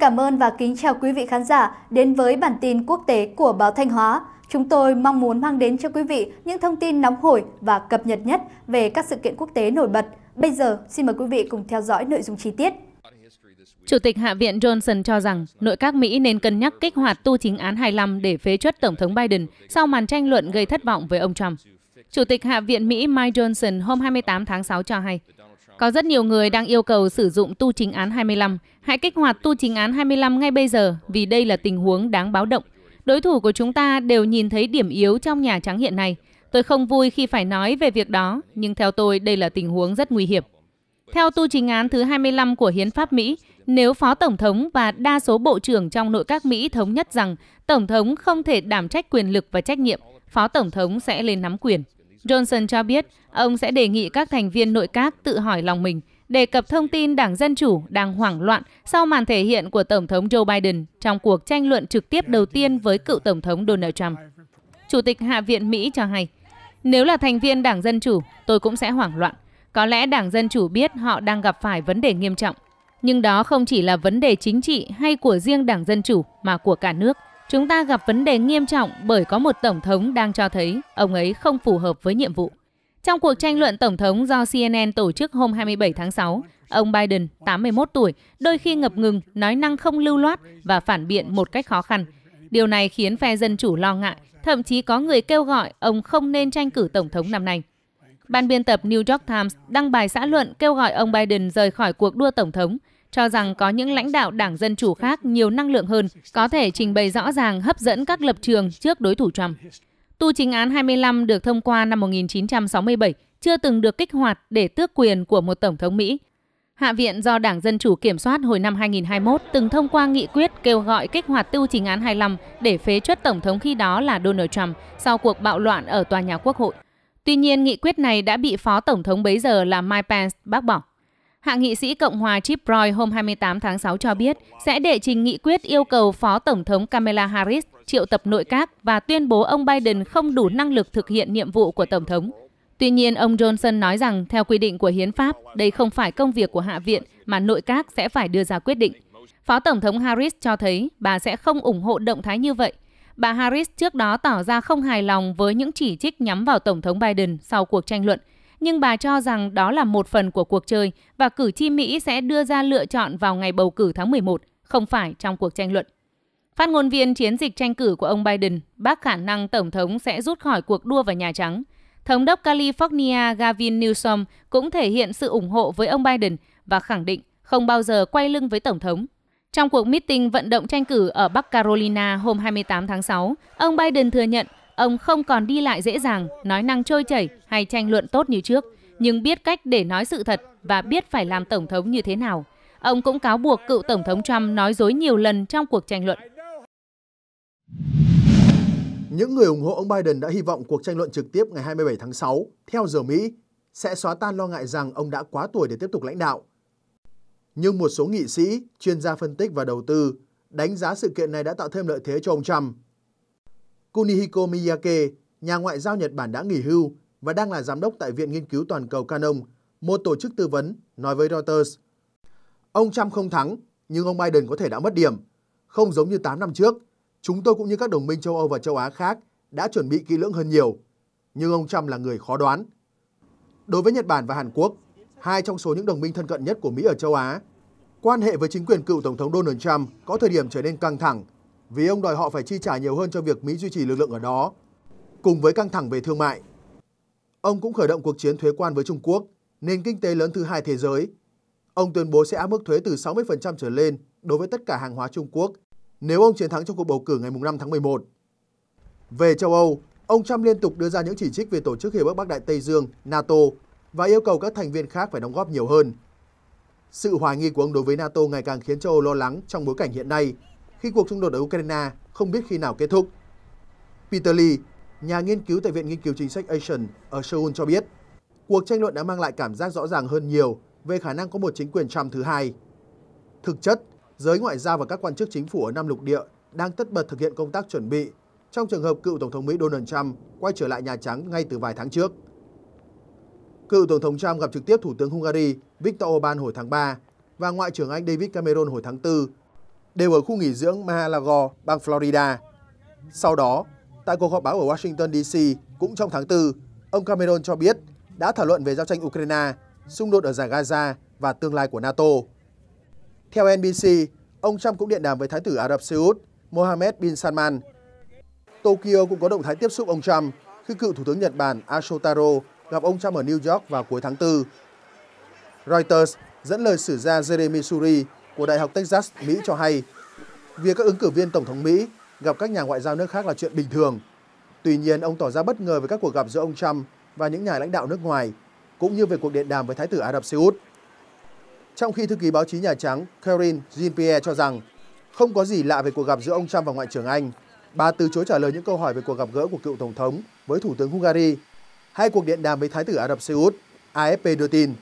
cảm ơn và kính chào quý vị khán giả đến với bản tin quốc tế của báo Thanh Hóa. Chúng tôi mong muốn mang đến cho quý vị những thông tin nóng hổi và cập nhật nhất về các sự kiện quốc tế nổi bật. Bây giờ, xin mời quý vị cùng theo dõi nội dung chi tiết. Chủ tịch Hạ viện Johnson cho rằng nội các Mỹ nên cân nhắc kích hoạt tu chính án 25 để phế chuất Tổng thống Biden sau màn tranh luận gây thất vọng với ông Trump. Chủ tịch Hạ viện Mỹ Mike Johnson hôm 28 tháng 6 cho hay, có rất nhiều người đang yêu cầu sử dụng tu chính án 25. Hãy kích hoạt tu chính án 25 ngay bây giờ vì đây là tình huống đáng báo động. Đối thủ của chúng ta đều nhìn thấy điểm yếu trong Nhà Trắng hiện nay. Tôi không vui khi phải nói về việc đó, nhưng theo tôi đây là tình huống rất nguy hiểm. Theo tu chính án thứ 25 của Hiến pháp Mỹ, nếu Phó Tổng thống và đa số bộ trưởng trong nội các Mỹ thống nhất rằng Tổng thống không thể đảm trách quyền lực và trách nhiệm, Phó Tổng thống sẽ lên nắm quyền. Johnson cho biết ông sẽ đề nghị các thành viên nội các tự hỏi lòng mình đề cập thông tin Đảng Dân Chủ đang hoảng loạn sau màn thể hiện của Tổng thống Joe Biden trong cuộc tranh luận trực tiếp đầu tiên với cựu Tổng thống Donald Trump. Chủ tịch Hạ viện Mỹ cho hay, nếu là thành viên Đảng Dân Chủ, tôi cũng sẽ hoảng loạn. Có lẽ Đảng Dân Chủ biết họ đang gặp phải vấn đề nghiêm trọng. Nhưng đó không chỉ là vấn đề chính trị hay của riêng Đảng Dân Chủ mà của cả nước – Chúng ta gặp vấn đề nghiêm trọng bởi có một tổng thống đang cho thấy ông ấy không phù hợp với nhiệm vụ. Trong cuộc tranh luận tổng thống do CNN tổ chức hôm 27 tháng 6, ông Biden, 81 tuổi, đôi khi ngập ngừng, nói năng không lưu loát và phản biện một cách khó khăn. Điều này khiến phe dân chủ lo ngại, thậm chí có người kêu gọi ông không nên tranh cử tổng thống năm nay. Ban biên tập New York Times đăng bài xã luận kêu gọi ông Biden rời khỏi cuộc đua tổng thống cho rằng có những lãnh đạo đảng Dân Chủ khác nhiều năng lượng hơn, có thể trình bày rõ ràng hấp dẫn các lập trường trước đối thủ Trump. Tu chính án 25 được thông qua năm 1967, chưa từng được kích hoạt để tước quyền của một Tổng thống Mỹ. Hạ viện do Đảng Dân Chủ kiểm soát hồi năm 2021 từng thông qua nghị quyết kêu gọi kích hoạt tu chính án 25 để phế chuất Tổng thống khi đó là Donald Trump sau cuộc bạo loạn ở tòa nhà Quốc hội. Tuy nhiên, nghị quyết này đã bị Phó Tổng thống bấy giờ là Mike Pence bác bỏ. Hạ nghị sĩ Cộng hòa Chip Roy hôm 28 tháng 6 cho biết sẽ đệ trình nghị quyết yêu cầu Phó Tổng thống Kamala Harris triệu tập nội các và tuyên bố ông Biden không đủ năng lực thực hiện nhiệm vụ của Tổng thống. Tuy nhiên, ông Johnson nói rằng theo quy định của hiến pháp, đây không phải công việc của Hạ viện mà nội các sẽ phải đưa ra quyết định. Phó Tổng thống Harris cho thấy bà sẽ không ủng hộ động thái như vậy. Bà Harris trước đó tỏ ra không hài lòng với những chỉ trích nhắm vào Tổng thống Biden sau cuộc tranh luận nhưng bà cho rằng đó là một phần của cuộc chơi và cử tri Mỹ sẽ đưa ra lựa chọn vào ngày bầu cử tháng 11, không phải trong cuộc tranh luận. Phát ngôn viên chiến dịch tranh cử của ông Biden bác khả năng Tổng thống sẽ rút khỏi cuộc đua vào Nhà Trắng. Thống đốc California Gavin Newsom cũng thể hiện sự ủng hộ với ông Biden và khẳng định không bao giờ quay lưng với Tổng thống. Trong cuộc meeting vận động tranh cử ở Bắc Carolina hôm 28 tháng 6, ông Biden thừa nhận Ông không còn đi lại dễ dàng, nói năng trôi chảy hay tranh luận tốt như trước, nhưng biết cách để nói sự thật và biết phải làm tổng thống như thế nào. Ông cũng cáo buộc cựu tổng thống Trump nói dối nhiều lần trong cuộc tranh luận. Những người ủng hộ ông Biden đã hy vọng cuộc tranh luận trực tiếp ngày 27 tháng 6 theo giờ Mỹ sẽ xóa tan lo ngại rằng ông đã quá tuổi để tiếp tục lãnh đạo. Nhưng một số nghị sĩ, chuyên gia phân tích và đầu tư đánh giá sự kiện này đã tạo thêm lợi thế cho ông Trump Kunihiko Miyake, nhà ngoại giao Nhật Bản đã nghỉ hưu và đang là giám đốc tại Viện Nghiên cứu Toàn cầu Canon, một tổ chức tư vấn, nói với Reuters. Ông Trump không thắng, nhưng ông Biden có thể đã mất điểm. Không giống như 8 năm trước, chúng tôi cũng như các đồng minh châu Âu và châu Á khác đã chuẩn bị kỹ lưỡng hơn nhiều. Nhưng ông Trump là người khó đoán. Đối với Nhật Bản và Hàn Quốc, hai trong số những đồng minh thân cận nhất của Mỹ ở châu Á, quan hệ với chính quyền cựu Tổng thống Donald Trump có thời điểm trở nên căng thẳng vì ông đòi họ phải chi trả nhiều hơn cho việc Mỹ duy trì lực lượng ở đó, cùng với căng thẳng về thương mại. Ông cũng khởi động cuộc chiến thuế quan với Trung Quốc, nền kinh tế lớn thứ hai thế giới. Ông tuyên bố sẽ áp mức thuế từ 60% trở lên đối với tất cả hàng hóa Trung Quốc nếu ông chiến thắng trong cuộc bầu cử ngày 5 tháng 11. Về châu Âu, ông Trump liên tục đưa ra những chỉ trích về tổ chức Hiệp ước Bắc Đại Tây Dương, NATO và yêu cầu các thành viên khác phải đóng góp nhiều hơn. Sự hoài nghi của ông đối với NATO ngày càng khiến châu Âu lo lắng trong bối cảnh hiện nay khi cuộc xung đột ở Ukraine không biết khi nào kết thúc. Peter Lee, nhà nghiên cứu tại Viện Nghiên cứu Chính sách Asian ở Seoul cho biết, cuộc tranh luận đã mang lại cảm giác rõ ràng hơn nhiều về khả năng có một chính quyền Trump thứ hai. Thực chất, giới ngoại giao và các quan chức chính phủ ở Nam lục địa đang tất bật thực hiện công tác chuẩn bị trong trường hợp cựu Tổng thống Mỹ Donald Trump quay trở lại Nhà Trắng ngay từ vài tháng trước. Cựu Tổng thống Trump gặp trực tiếp Thủ tướng Hungary Viktor Orbán hồi tháng 3 và Ngoại trưởng Anh David Cameron hồi tháng 4 đều ở khu nghỉ dưỡng Mar-a-Lago, bang Florida. Sau đó, tại cuộc họp báo ở Washington DC cũng trong tháng 4, ông Cameron cho biết đã thảo luận về giao tranh Ukraine, xung đột ở giải Gaza và tương lai của NATO. Theo NBC, ông Trump cũng điện đàm với Thái tử Ả Rập Xê Út Mohammed bin Salman. Tokyo cũng có động thái tiếp xúc ông Trump khi cựu Thủ tướng Nhật Bản Asho gặp ông Trump ở New York vào cuối tháng 4. Reuters dẫn lời sử gia Jeremy Suri của Đại học Texas, Mỹ cho hay, việc các ứng cử viên Tổng thống Mỹ gặp các nhà ngoại giao nước khác là chuyện bình thường. Tuy nhiên, ông tỏ ra bất ngờ về các cuộc gặp giữa ông Trump và những nhà lãnh đạo nước ngoài, cũng như về cuộc điện đàm với Thái tử Ả Rập Xê Út. Trong khi thư ký báo chí Nhà Trắng Karine Jean-Pierre cho rằng không có gì lạ về cuộc gặp giữa ông Trump và Ngoại trưởng Anh, bà từ chối trả lời những câu hỏi về cuộc gặp gỡ của cựu Tổng thống với Thủ tướng Hungary hay cuộc điện đàm với Thái tử Ả Rập Xê Út, AFP đưa tin.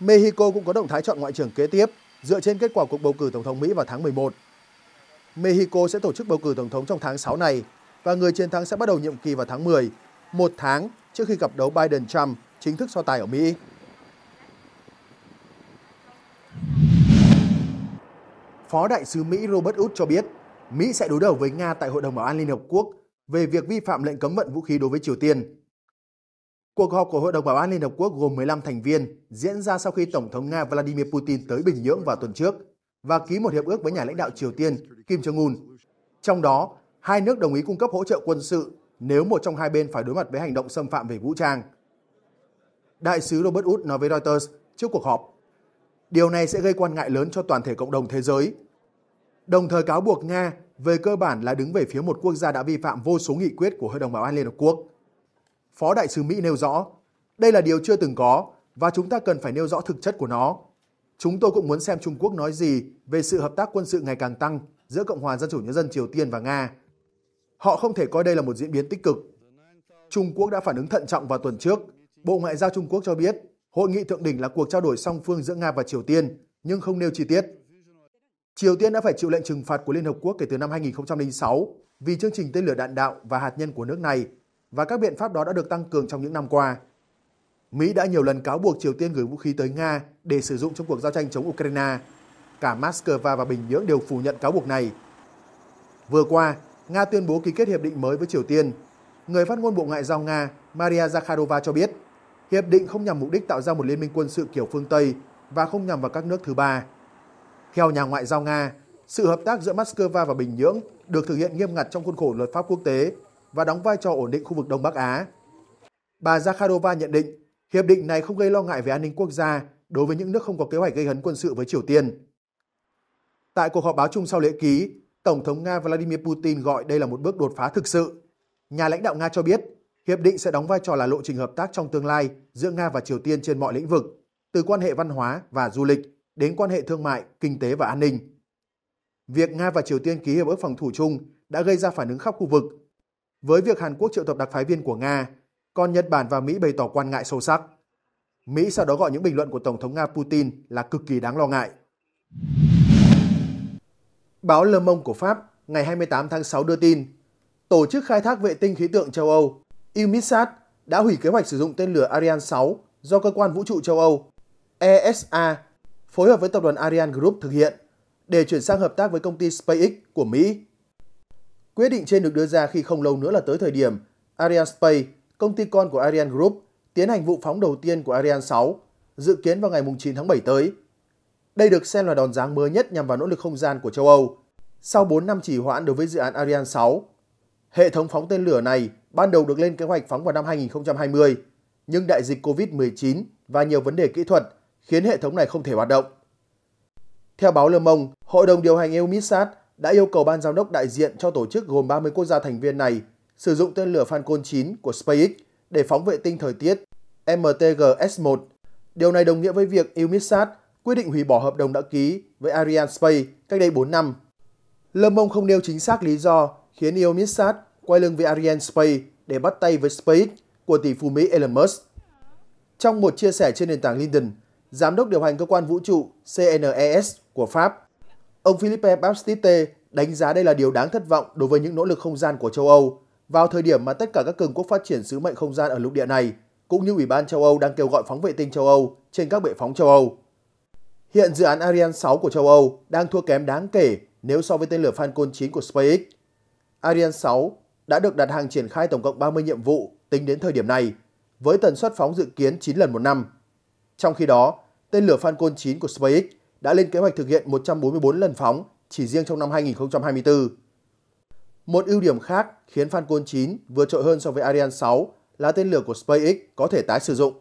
Mexico cũng có động thái chọn ngoại trưởng kế tiếp dựa trên kết quả cuộc bầu cử tổng thống Mỹ vào tháng 11. Mexico sẽ tổ chức bầu cử tổng thống trong tháng 6 này và người chiến thắng sẽ bắt đầu nhiệm kỳ vào tháng 10, một tháng trước khi gặp đấu Biden-Trump chính thức so tài ở Mỹ. Phó Đại sứ Mỹ Robert Wood cho biết, Mỹ sẽ đối đầu với Nga tại Hội đồng Bảo an Liên Hợp Quốc về việc vi phạm lệnh cấm vận vũ khí đối với Triều Tiên Cuộc họp của Hội đồng Bảo an Liên Hợp Quốc gồm 15 thành viên diễn ra sau khi Tổng thống Nga Vladimir Putin tới Bình Nhưỡng vào tuần trước và ký một hiệp ước với nhà lãnh đạo Triều Tiên Kim Jong-un. Trong đó, hai nước đồng ý cung cấp hỗ trợ quân sự nếu một trong hai bên phải đối mặt với hành động xâm phạm về vũ trang. Đại sứ Robert Wood nói với Reuters trước cuộc họp, điều này sẽ gây quan ngại lớn cho toàn thể cộng đồng thế giới, đồng thời cáo buộc Nga về cơ bản là đứng về phía một quốc gia đã vi phạm vô số nghị quyết của Hội đồng Bảo an Liên Hợp Quốc. Phó Đại sứ Mỹ nêu rõ, đây là điều chưa từng có và chúng ta cần phải nêu rõ thực chất của nó. Chúng tôi cũng muốn xem Trung Quốc nói gì về sự hợp tác quân sự ngày càng tăng giữa Cộng hòa Dân chủ Nhân dân Triều Tiên và Nga. Họ không thể coi đây là một diễn biến tích cực. Trung Quốc đã phản ứng thận trọng vào tuần trước. Bộ Ngoại giao Trung Quốc cho biết hội nghị thượng đỉnh là cuộc trao đổi song phương giữa Nga và Triều Tiên, nhưng không nêu chi tiết. Triều Tiên đã phải chịu lệnh trừng phạt của Liên Hợp Quốc kể từ năm 2006 vì chương trình tên lửa đạn đạo và hạt nhân của nước này và các biện pháp đó đã được tăng cường trong những năm qua. Mỹ đã nhiều lần cáo buộc Triều Tiên gửi vũ khí tới Nga để sử dụng trong cuộc giao tranh chống Ukraine. Cả Moscow và Bình Nhưỡng đều phủ nhận cáo buộc này. Vừa qua, Nga tuyên bố ký kết hiệp định mới với Triều Tiên. Người phát ngôn Bộ Ngoại giao Nga Maria Zakharova cho biết, hiệp định không nhằm mục đích tạo ra một liên minh quân sự kiểu phương Tây và không nhằm vào các nước thứ ba. Theo nhà ngoại giao Nga, sự hợp tác giữa Moscow và Bình Nhưỡng được thực hiện nghiêm ngặt trong khuôn khổ luật pháp quốc tế và đóng vai trò ổn định khu vực Đông Bắc Á. Bà Zakharova nhận định, hiệp định này không gây lo ngại về an ninh quốc gia đối với những nước không có kế hoạch gây hấn quân sự với Triều Tiên. Tại cuộc họp báo chung sau lễ ký, Tổng thống Nga Vladimir Putin gọi đây là một bước đột phá thực sự. Nhà lãnh đạo Nga cho biết, hiệp định sẽ đóng vai trò là lộ trình hợp tác trong tương lai giữa Nga và Triều Tiên trên mọi lĩnh vực, từ quan hệ văn hóa và du lịch đến quan hệ thương mại, kinh tế và an ninh. Việc Nga và Triều Tiên ký hiệp ước phòng thủ chung đã gây ra phản ứng khắp khu vực với việc Hàn Quốc triệu tập đặc phái viên của Nga, còn Nhật Bản và Mỹ bày tỏ quan ngại sâu sắc. Mỹ sau đó gọi những bình luận của Tổng thống Nga Putin là cực kỳ đáng lo ngại. Báo Le Monde của Pháp ngày 28 tháng 6 đưa tin, Tổ chức Khai thác Vệ tinh Khí tượng châu Âu Eumisat đã hủy kế hoạch sử dụng tên lửa Ariane 6 do Cơ quan Vũ trụ châu Âu ESA phối hợp với tập đoàn Ariane Group thực hiện để chuyển sang hợp tác với công ty SpaceX của Mỹ Quyết định trên được đưa ra khi không lâu nữa là tới thời điểm Ariane Space, công ty con của Ariane Group, tiến hành vụ phóng đầu tiên của Ariane 6, dự kiến vào ngày 9 tháng 7 tới. Đây được xem là đòn giáng mới nhất nhằm vào nỗ lực không gian của châu Âu, sau 4 năm trì hoãn đối với dự án Ariane 6. Hệ thống phóng tên lửa này ban đầu được lên kế hoạch phóng vào năm 2020, nhưng đại dịch COVID-19 và nhiều vấn đề kỹ thuật khiến hệ thống này không thể hoạt động. Theo báo Le Monde, Hội đồng điều hành EUMISAT đã yêu cầu ban giám đốc đại diện cho tổ chức gồm 30 quốc gia thành viên này sử dụng tên lửa Falcon 9 của SpaceX để phóng vệ tinh thời tiết MTGS-1. Điều này đồng nghĩa với việc Eumetsat quyết định hủy bỏ hợp đồng đã ký với Arianespace cách đây 4 năm. Lâm Mông không nêu chính xác lý do khiến Eumetsat quay lưng với Arianespace để bắt tay với SpaceX của tỷ phú Mỹ Elon Musk. Trong một chia sẻ trên nền tảng LinkedIn, giám đốc điều hành cơ quan vũ trụ CNES của Pháp Ông Philippe Bastiste đánh giá đây là điều đáng thất vọng đối với những nỗ lực không gian của châu Âu vào thời điểm mà tất cả các cường quốc phát triển sứ mệnh không gian ở lục địa này, cũng như Ủy ban châu Âu đang kêu gọi phóng vệ tinh châu Âu trên các bệ phóng châu Âu. Hiện dự án Ariane 6 của châu Âu đang thua kém đáng kể nếu so với tên lửa Falcon 9 của SpaceX. Ariane 6 đã được đặt hàng triển khai tổng cộng 30 nhiệm vụ tính đến thời điểm này, với tần suất phóng dự kiến 9 lần một năm. Trong khi đó, tên lửa Falcon 9 của SpaceX đã lên kế hoạch thực hiện 144 lần phóng chỉ riêng trong năm 2024. Một ưu điểm khác khiến Falcon 9 vượt trội hơn so với Ariane 6 là tên lửa của SpaceX có thể tái sử dụng.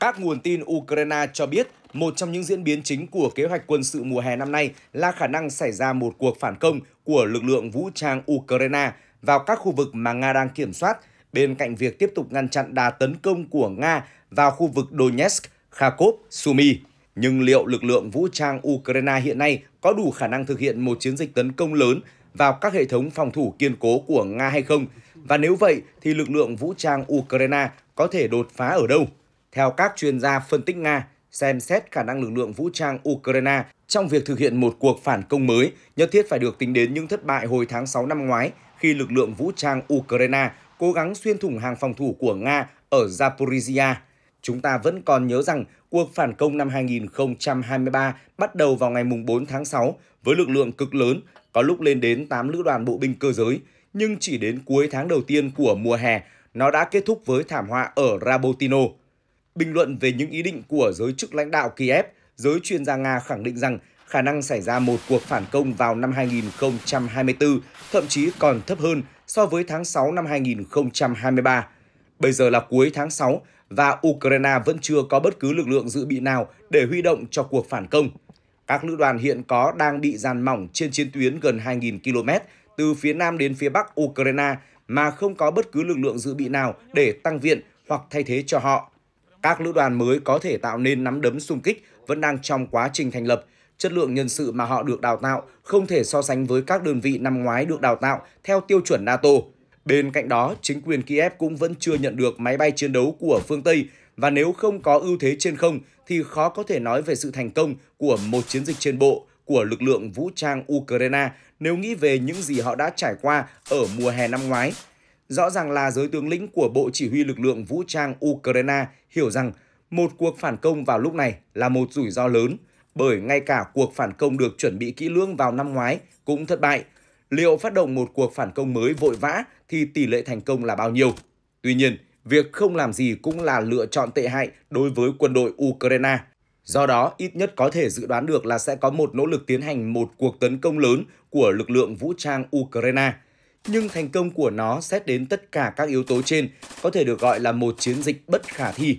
Các nguồn tin Ukraine cho biết một trong những diễn biến chính của kế hoạch quân sự mùa hè năm nay là khả năng xảy ra một cuộc phản công của lực lượng vũ trang Ukraine vào các khu vực mà Nga đang kiểm soát bên cạnh việc tiếp tục ngăn chặn đà tấn công của Nga vào khu vực Donetsk, Kharkov, Sumy. Nhưng liệu lực lượng vũ trang Ukraine hiện nay có đủ khả năng thực hiện một chiến dịch tấn công lớn vào các hệ thống phòng thủ kiên cố của Nga hay không? Và nếu vậy thì lực lượng vũ trang Ukraine có thể đột phá ở đâu? Theo các chuyên gia phân tích Nga, xem xét khả năng lực lượng vũ trang Ukraine trong việc thực hiện một cuộc phản công mới, nhất thiết phải được tính đến những thất bại hồi tháng 6 năm ngoái khi lực lượng vũ trang Ukraine cố gắng xuyên thủng hàng phòng thủ của Nga ở Zaporizhia. Chúng ta vẫn còn nhớ rằng cuộc phản công năm 2023 bắt đầu vào ngày 4 tháng 6 với lực lượng cực lớn, có lúc lên đến 8 lữ đoàn bộ binh cơ giới, nhưng chỉ đến cuối tháng đầu tiên của mùa hè, nó đã kết thúc với thảm họa ở Rabotino. Bình luận về những ý định của giới chức lãnh đạo Kiev, giới chuyên gia Nga khẳng định rằng khả năng xảy ra một cuộc phản công vào năm 2024 thậm chí còn thấp hơn so với tháng 6 năm 2023. Bây giờ là cuối tháng 6 và Ukraine vẫn chưa có bất cứ lực lượng dự bị nào để huy động cho cuộc phản công. Các lữ đoàn hiện có đang bị dàn mỏng trên chiến tuyến gần 2.000 km từ phía nam đến phía bắc Ukraine mà không có bất cứ lực lượng dự bị nào để tăng viện hoặc thay thế cho họ. Các lữ đoàn mới có thể tạo nên nắm đấm xung kích vẫn đang trong quá trình thành lập, chất lượng nhân sự mà họ được đào tạo không thể so sánh với các đơn vị năm ngoái được đào tạo theo tiêu chuẩn NATO. Bên cạnh đó, chính quyền Kiev cũng vẫn chưa nhận được máy bay chiến đấu của phương Tây và nếu không có ưu thế trên không thì khó có thể nói về sự thành công của một chiến dịch trên bộ của lực lượng vũ trang Ukraine nếu nghĩ về những gì họ đã trải qua ở mùa hè năm ngoái. Rõ ràng là giới tướng lĩnh của Bộ Chỉ huy lực lượng vũ trang Ukraine hiểu rằng một cuộc phản công vào lúc này là một rủi ro lớn bởi ngay cả cuộc phản công được chuẩn bị kỹ lưỡng vào năm ngoái cũng thất bại. Liệu phát động một cuộc phản công mới vội vã thì tỷ lệ thành công là bao nhiêu? Tuy nhiên, việc không làm gì cũng là lựa chọn tệ hại đối với quân đội Ukraine. Do đó, ít nhất có thể dự đoán được là sẽ có một nỗ lực tiến hành một cuộc tấn công lớn của lực lượng vũ trang Ukraine. Nhưng thành công của nó xét đến tất cả các yếu tố trên có thể được gọi là một chiến dịch bất khả thi.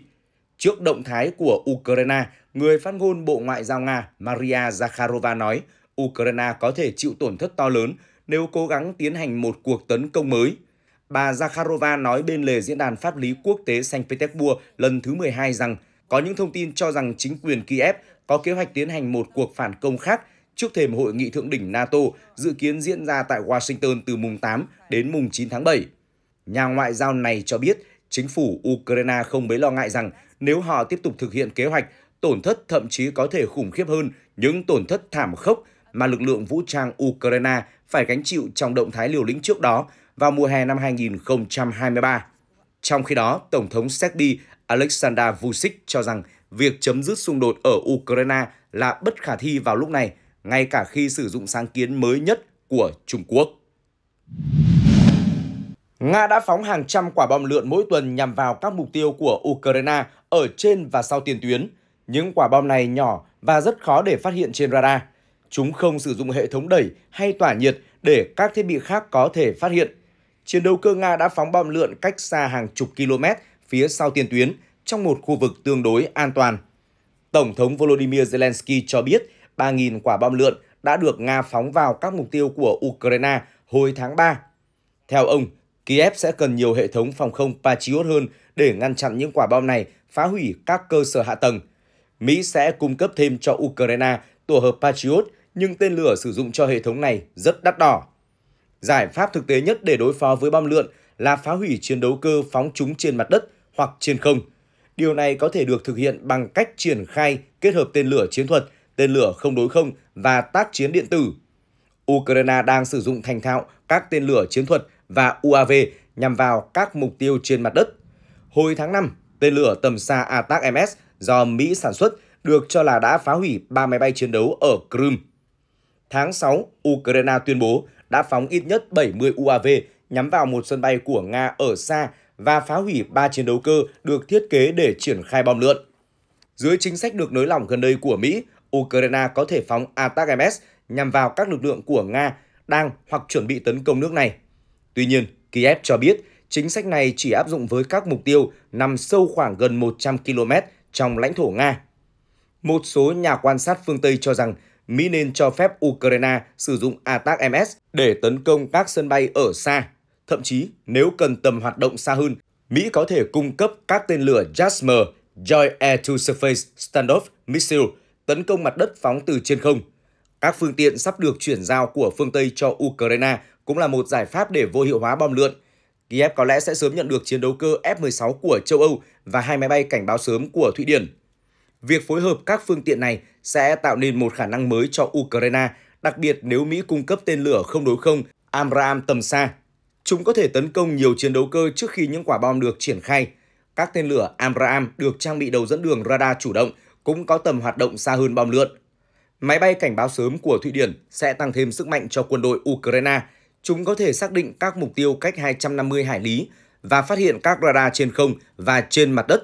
Trước động thái của Ukraine, người phát ngôn Bộ Ngoại giao Nga Maria Zakharova nói Ukraine có thể chịu tổn thất to lớn nếu cố gắng tiến hành một cuộc tấn công mới. Bà Zakharova nói bên lề Diễn đàn Pháp lý Quốc tế Saint Petersburg lần thứ 12 rằng có những thông tin cho rằng chính quyền Kiev có kế hoạch tiến hành một cuộc phản công khác trước thềm hội nghị thượng đỉnh NATO dự kiến diễn ra tại Washington từ mùng 8 đến mùng 9 tháng 7. Nhà ngoại giao này cho biết chính phủ Ukraine không mấy lo ngại rằng nếu họ tiếp tục thực hiện kế hoạch, tổn thất thậm chí có thể khủng khiếp hơn những tổn thất thảm khốc mà lực lượng vũ trang Ukraine phải gánh chịu trong động thái liều lĩnh trước đó vào mùa hè năm 2023. Trong khi đó, Tổng thống Serbi Alexander Vucic cho rằng việc chấm dứt xung đột ở Ukraine là bất khả thi vào lúc này, ngay cả khi sử dụng sáng kiến mới nhất của Trung Quốc. Nga đã phóng hàng trăm quả bom lượn mỗi tuần nhằm vào các mục tiêu của Ukraine ở trên và sau tiền tuyến. Những quả bom này nhỏ và rất khó để phát hiện trên radar. Chúng không sử dụng hệ thống đẩy hay tỏa nhiệt để các thiết bị khác có thể phát hiện. Chiến đấu cơ Nga đã phóng bom lượn cách xa hàng chục km phía sau tiền tuyến trong một khu vực tương đối an toàn. Tổng thống Volodymyr Zelensky cho biết 3.000 quả bom lượn đã được Nga phóng vào các mục tiêu của Ukraine hồi tháng 3. Theo ông, Kiev sẽ cần nhiều hệ thống phòng không Patriot hơn để ngăn chặn những quả bom này phá hủy các cơ sở hạ tầng. Mỹ sẽ cung cấp thêm cho Ukraine tổ hợp Patriot, nhưng tên lửa sử dụng cho hệ thống này rất đắt đỏ. Giải pháp thực tế nhất để đối phó với bom lượn là phá hủy chiến đấu cơ phóng chúng trên mặt đất hoặc trên không. Điều này có thể được thực hiện bằng cách triển khai kết hợp tên lửa chiến thuật, tên lửa không đối không và tác chiến điện tử. Ukraine đang sử dụng thành thạo các tên lửa chiến thuật và UAV nhằm vào các mục tiêu trên mặt đất. Hồi tháng 5, tên lửa tầm xa ATACMS do Mỹ sản xuất được cho là đã phá hủy 3 máy bay chiến đấu ở Crimea. Tháng 6, Ukraine tuyên bố đã phóng ít nhất 70 UAV nhắm vào một sân bay của Nga ở xa và phá hủy 3 chiến đấu cơ được thiết kế để triển khai bom lượn. Dưới chính sách được nới lỏng gần đây của Mỹ, Ukraine có thể phóng ATACMS nhằm vào các lực lượng của Nga đang hoặc chuẩn bị tấn công nước này. Tuy nhiên, Kiev cho biết chính sách này chỉ áp dụng với các mục tiêu nằm sâu khoảng gần 100 km trong lãnh thổ Nga. Một số nhà quan sát phương Tây cho rằng Mỹ nên cho phép Ukraine sử dụng ATACMS để tấn công các sân bay ở xa. Thậm chí, nếu cần tầm hoạt động xa hơn, Mỹ có thể cung cấp các tên lửa JASMR, Joint Air-to-Surface Standoff Missile, tấn công mặt đất phóng từ trên không. Các phương tiện sắp được chuyển giao của phương Tây cho Ukraine cũng là một giải pháp để vô hiệu hóa bom lượn. Kiev có lẽ sẽ sớm nhận được chiến đấu cơ F-16 của châu Âu và hai máy bay cảnh báo sớm của Thụy Điển. Việc phối hợp các phương tiện này sẽ tạo nên một khả năng mới cho Ukraine, đặc biệt nếu Mỹ cung cấp tên lửa không đối không Amram tầm xa. Chúng có thể tấn công nhiều chiến đấu cơ trước khi những quả bom được triển khai. Các tên lửa Amram được trang bị đầu dẫn đường radar chủ động, cũng có tầm hoạt động xa hơn bom lượn. Máy bay cảnh báo sớm của Thụy Điển sẽ tăng thêm sức mạnh cho quân đội Ukraine – Chúng có thể xác định các mục tiêu cách 250 hải lý và phát hiện các radar trên không và trên mặt đất.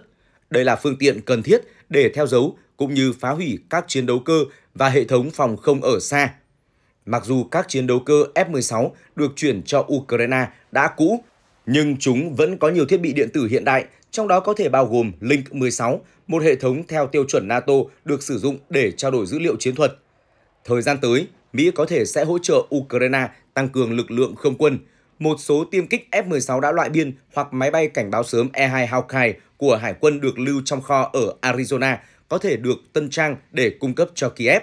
Đây là phương tiện cần thiết để theo dấu cũng như phá hủy các chiến đấu cơ và hệ thống phòng không ở xa. Mặc dù các chiến đấu cơ F-16 được chuyển cho Ukraine đã cũ, nhưng chúng vẫn có nhiều thiết bị điện tử hiện đại, trong đó có thể bao gồm Link 16, một hệ thống theo tiêu chuẩn NATO được sử dụng để trao đổi dữ liệu chiến thuật. Thời gian tới, Mỹ có thể sẽ hỗ trợ Ukraine tăng cường lực lượng không quân. Một số tiêm kích F-16 đã loại biên hoặc máy bay cảnh báo sớm E-2 Hawkeye của Hải quân được lưu trong kho ở Arizona có thể được tân trang để cung cấp cho Kiev.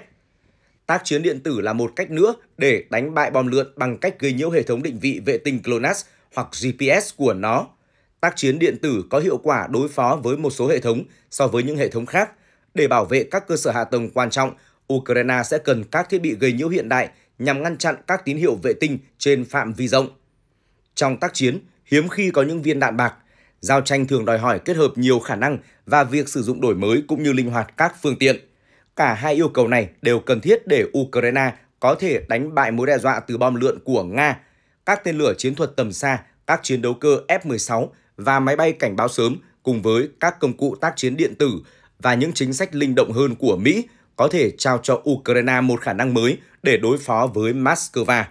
Tác chiến điện tử là một cách nữa để đánh bại bom lượn bằng cách gây nhiễu hệ thống định vị vệ tinh GLONASS hoặc GPS của nó. Tác chiến điện tử có hiệu quả đối phó với một số hệ thống so với những hệ thống khác. Để bảo vệ các cơ sở hạ tầng quan trọng, Ukraine sẽ cần các thiết bị gây nhiễu hiện đại nhằm ngăn chặn các tín hiệu vệ tinh trên phạm vi rộng. Trong tác chiến, hiếm khi có những viên đạn bạc, giao tranh thường đòi hỏi kết hợp nhiều khả năng và việc sử dụng đổi mới cũng như linh hoạt các phương tiện. Cả hai yêu cầu này đều cần thiết để Ukraine có thể đánh bại mối đe dọa từ bom lượn của Nga, các tên lửa chiến thuật tầm xa, các chiến đấu cơ F-16 và máy bay cảnh báo sớm cùng với các công cụ tác chiến điện tử và những chính sách linh động hơn của Mỹ có thể trao cho Ukraine một khả năng mới để đối phó với Moscow.